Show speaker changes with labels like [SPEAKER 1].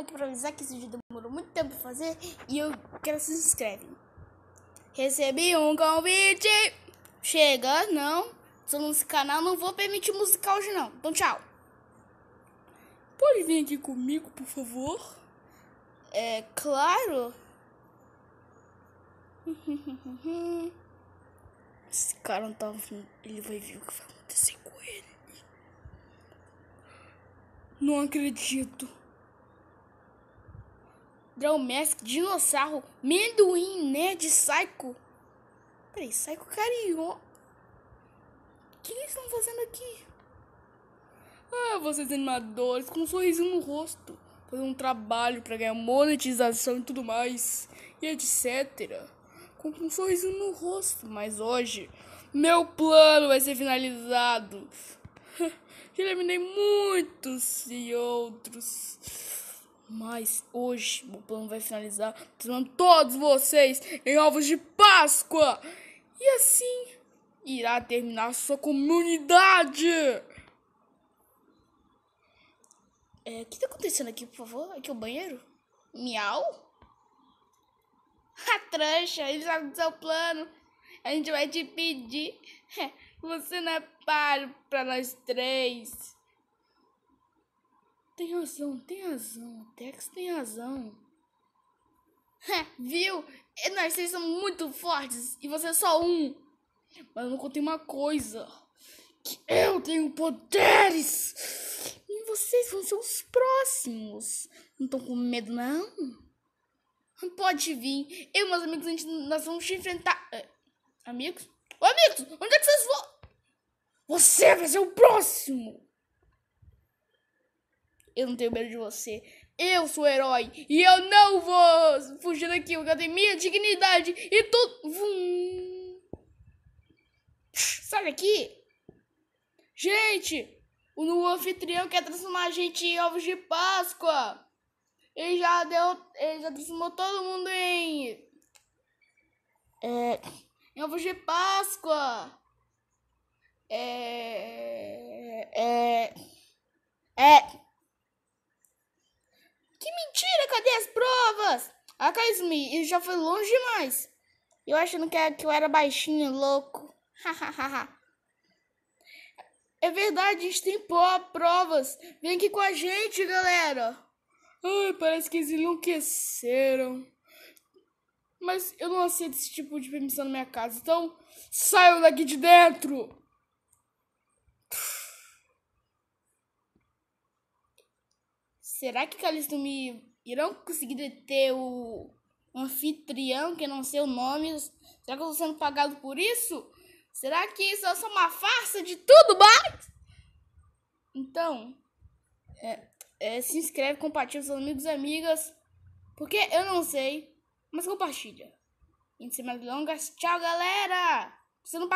[SPEAKER 1] aqui pra avisar que esse vídeo demorou muito tempo pra fazer e eu quero que se inscreve. Recebi um convite. Chega, não. Sou nesse canal, não vou permitir musical hoje não. Então tchau. Pode vir aqui comigo, por favor? É claro. Esse cara não tá ouvindo. Ele vai ver o que vai acontecer com ele. Não acredito. Ladrão, Mask, Dinossauro, Mendoim, Nerd, Psycho. Peraí, Psycho Carió. O que eles estão fazendo aqui? Ah, vocês animadores, com um no rosto. fazendo um trabalho para ganhar monetização e tudo mais. E etc. Com um sorriso no rosto. Mas hoje, meu plano vai ser finalizado. eliminei muitos e outros. Mas hoje o plano vai finalizar transformando todos vocês em ovos de Páscoa! E assim irá terminar a sua comunidade! É, o que tá acontecendo aqui, por favor? Aqui é o banheiro? Miau? A trancha, eles do seu plano. A gente vai te pedir. Você não é páreo pra nós três. Tem razão, tem razão. O Tex tem razão. Viu? É, nós três são muito fortes e você é só um. Mas eu não contei uma coisa. Que eu tenho poderes! E vocês vão ser os próximos. Não estão com medo, não? Pode vir. Eu e meus amigos, a gente, nós vamos te enfrentar. Eh, amigos? Ô, amigos, onde é que vocês vão? Você vai ser o próximo! Eu não tenho medo de você. Eu sou herói e eu não vou fugir daqui. Eu tenho minha dignidade e tudo. Vum. Sai daqui! Gente, o novo anfitrião quer transformar a gente em ovos de Páscoa. Ele já deu, ele já transformou todo mundo em é, em ovos de Páscoa. É, é, é. novas. A Kaismi, isso já foi longe demais. Eu achando que, é, que eu era baixinho, louco. Hahaha. é verdade, a gente tem provas. Vem aqui com a gente, galera. Ai, parece que eles enlouqueceram. Mas eu não aceito esse tipo de permissão na minha casa, então saiam daqui de dentro! Será que Calisto me irão conseguir deter o anfitrião, que não sei o nome. Será que eu tô sendo pagado por isso? Será que isso é só uma farsa de tudo mais? Então, é, é, se inscreve, compartilha com seus amigos e amigas. Porque eu não sei, mas compartilha. Em cima de longas, tchau galera! Você não paga